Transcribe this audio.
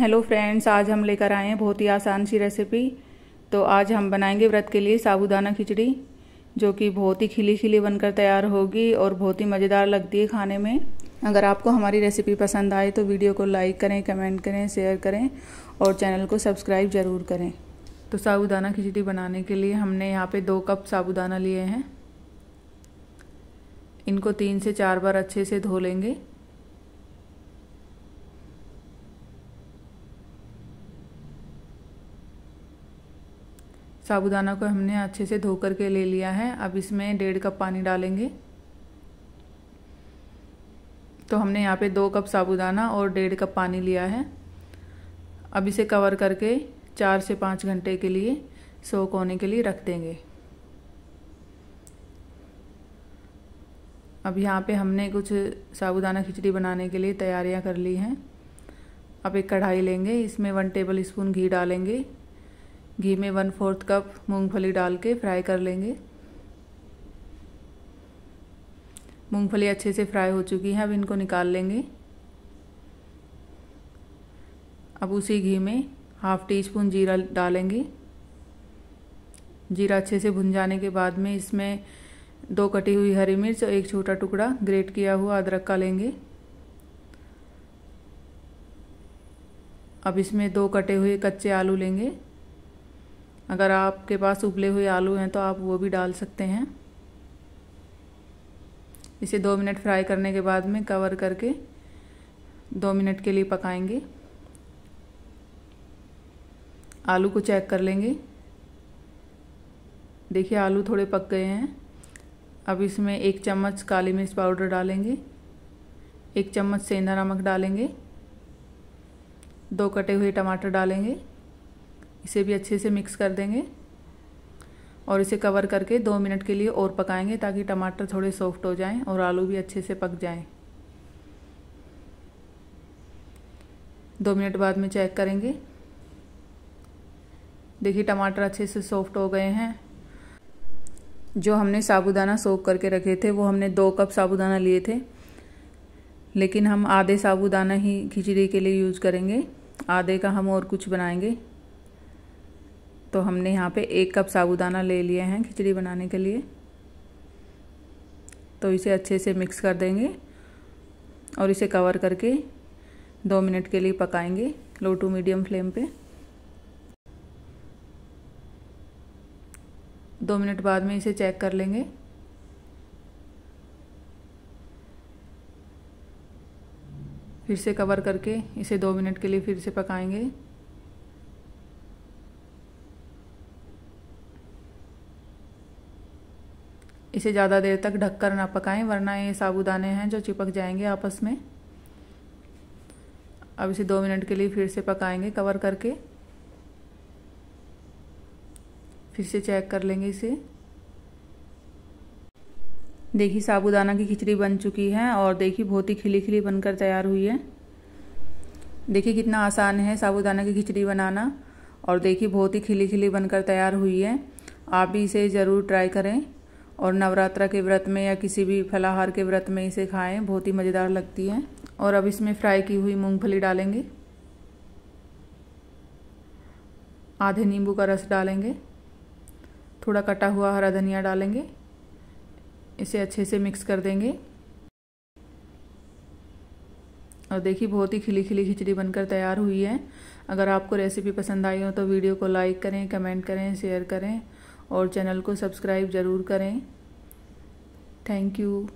Hello friends आज हम लेकर आए हैं बहुत ही आसान सी रेसिपी तो आज हम बनाएंगे व्रत के लिए साबूदाना खिचड़ी जो कि बहुत ही खिली खिली बनकर तैयार होगी और बहुत ही मज़ेदार लगती है खाने में अगर आपको हमारी रेसिपी पसंद आए तो वीडियो को लाइक करें कमेंट करें शेयर करें और चैनल को सब्सक्राइब ज़रूर करें तो साबूदाना खिचड़ी बनाने के लिए हमने यहाँ पर दो कप साबूदाना लिए हैं इनको तीन से चार बार अच्छे से धो लेंगे साबुदाना को हमने अच्छे से धो कर के ले लिया है अब इसमें डेढ़ कप पानी डालेंगे तो हमने यहाँ पे दो कप साबुदाना और डेढ़ कप पानी लिया है अब इसे कवर करके चार से पाँच घंटे के लिए सोक होने के लिए रख देंगे अब यहाँ पे हमने कुछ साबुदाना खिचड़ी बनाने के लिए तैयारियाँ कर ली हैं अब एक कढ़ाई लेंगे इसमें वन टेबल स्पून घी डालेंगे घी में वन फोर्थ कप मूंगफली डाल के फ्राई कर लेंगे मूंगफली अच्छे से फ्राई हो चुकी है अब इनको निकाल लेंगे अब उसी घी में हाफ टी स्पून जीरा डालेंगे जीरा अच्छे से भुन जाने के बाद में इसमें दो कटी हुई हरी मिर्च और एक छोटा टुकड़ा ग्रेट किया हुआ अदरक का लेंगे अब इसमें दो कटे हुए कच्चे आलू लेंगे अगर आपके पास उबले हुए आलू हैं तो आप वो भी डाल सकते हैं इसे दो मिनट फ्राई करने के बाद में कवर करके दो मिनट के लिए पकाएंगे आलू को चेक कर लेंगे देखिए आलू थोड़े पक गए हैं अब इसमें एक चम्मच काली मिर्च पाउडर डालेंगे एक चम्मच सेंधा नमक डालेंगे दो कटे हुए टमाटर डालेंगे इसे भी अच्छे से मिक्स कर देंगे और इसे कवर करके दो मिनट के लिए और पकाएंगे ताकि टमाटर थोड़े सॉफ्ट हो जाएं और आलू भी अच्छे से पक जाएं। दो मिनट बाद में चेक करेंगे देखिए टमाटर अच्छे से सॉफ्ट हो गए हैं जो हमने साबुदाना सोख करके रखे थे वो हमने दो कप साबुदाना लिए थे लेकिन हम आधे साबुदाना ही खिचड़ी के लिए यूज़ करेंगे आधे का हम और कुछ बनाएंगे तो हमने यहाँ पे एक कप साबुदाना ले लिए हैं खिचड़ी बनाने के लिए तो इसे अच्छे से मिक्स कर देंगे और इसे कवर करके दो मिनट के लिए पकाएंगे लो टू मीडियम फ्लेम पे दो मिनट बाद में इसे चेक कर लेंगे फिर से कवर करके इसे दो मिनट के लिए फिर से पकाएंगे इसे ज़्यादा देर तक ढककर ना पकाएं वरना ये साबुदाने हैं जो चिपक जाएंगे आपस में अब इसे दो मिनट के लिए फिर से पकाएंगे कवर करके फिर से चेक कर लेंगे इसे देखिए साबुदाना की खिचड़ी बन चुकी है और देखिए बहुत ही खिली खिली बनकर तैयार हुई है देखिए कितना आसान है साबुदाना की खिचड़ी बनाना और देखिए बहुत ही खिली खिली बनकर तैयार हुई है आप भी इसे ज़रूर ट्राई करें और नवरात्रा के व्रत में या किसी भी फलाहार के व्रत में इसे खाएं बहुत ही मज़ेदार लगती है और अब इसमें फ्राई की हुई मूंगफली डालेंगे आधे नींबू का रस डालेंगे थोड़ा कटा हुआ हरा धनिया डालेंगे इसे अच्छे से मिक्स कर देंगे और देखिए बहुत ही खिली खिली खिचड़ी बनकर तैयार हुई है अगर आपको रेसिपी पसंद आई हो तो वीडियो को लाइक करें कमेंट करें शेयर करें और चैनल को सब्सक्राइब ज़रूर करें थैंक यू